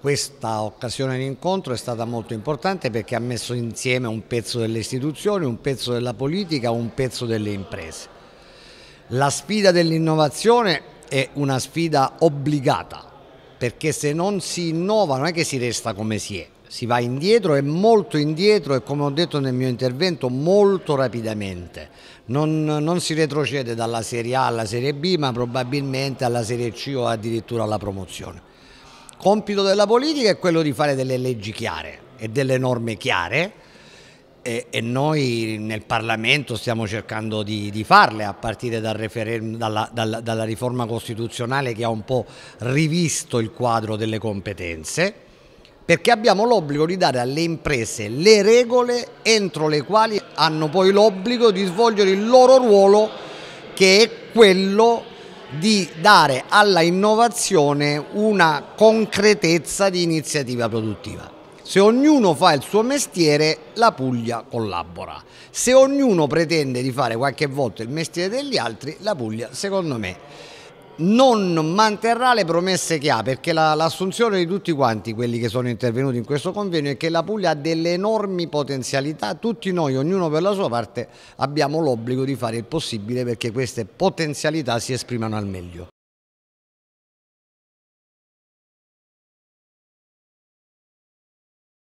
Questa occasione di incontro è stata molto importante perché ha messo insieme un pezzo delle istituzioni, un pezzo della politica, un pezzo delle imprese. La sfida dell'innovazione è una sfida obbligata perché se non si innova non è che si resta come si è, si va indietro e molto indietro e come ho detto nel mio intervento molto rapidamente. Non, non si retrocede dalla Serie A alla Serie B ma probabilmente alla Serie C o addirittura alla promozione compito della politica è quello di fare delle leggi chiare e delle norme chiare e, e noi nel Parlamento stiamo cercando di, di farle a partire dal dalla, dalla, dalla riforma costituzionale che ha un po' rivisto il quadro delle competenze perché abbiamo l'obbligo di dare alle imprese le regole entro le quali hanno poi l'obbligo di svolgere il loro ruolo che è quello di dare alla innovazione una concretezza di iniziativa produttiva. Se ognuno fa il suo mestiere, la Puglia collabora. Se ognuno pretende di fare qualche volta il mestiere degli altri, la Puglia, secondo me, non manterrà le promesse che ha, perché l'assunzione la, di tutti quanti quelli che sono intervenuti in questo convegno è che la Puglia ha delle enormi potenzialità, tutti noi, ognuno per la sua parte, abbiamo l'obbligo di fare il possibile perché queste potenzialità si esprimano al meglio.